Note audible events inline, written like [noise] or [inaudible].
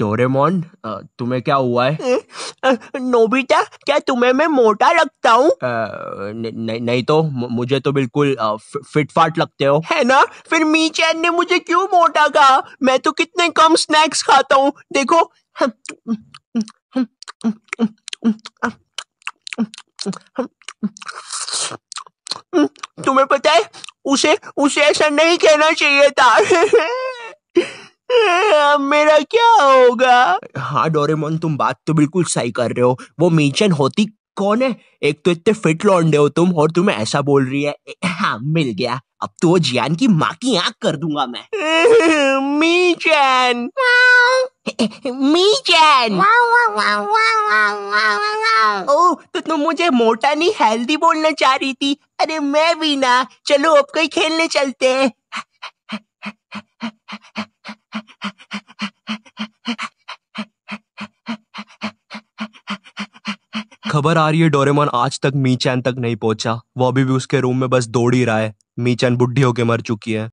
Doraemon तुम्हें क्या हुआ है हम्म, नोबिता क्या तुम्हें मैं मोटा लगता हूँ नहीं, तो मुझे तो बिल्कुल फिट फाट लगते हो है ना फिर मीचैन ने मुझे क्यों मोटा कहा मैं तो कितने कम स्नैक्स खाता हूँ देखो तुम्हें पता है उसे उसे ऐसा नहीं कहना चाहिए था [laughs] मेरा क्या होगा हाँ डोरेमोन तुम बात तो बिल्कुल सही कर रहे हो वो मीचन होती कौन है एक तो इतने फिट लौंडे हो तुम और तुम्हें ऐसा बोल रही है [laughs] हाँ मिल गया अब तो वो जियान की माँ की आंख कर दूंगा मैं [laughs] मीचन [laughs] मीचन ओ तो तुम मुझे मोटा नहीं हेल्दी बोलना चाह रही थी अरे मैं भी ना चलो अब कहीं खेलने चलते हैं खबर आ रही है डोरेमोन आज तक मीचैन तक नहीं पहुंचा वो अभी भी उसके रूम में बस दौड़ ही रहा है मीचैन बुढ़ी होके मर चुकी है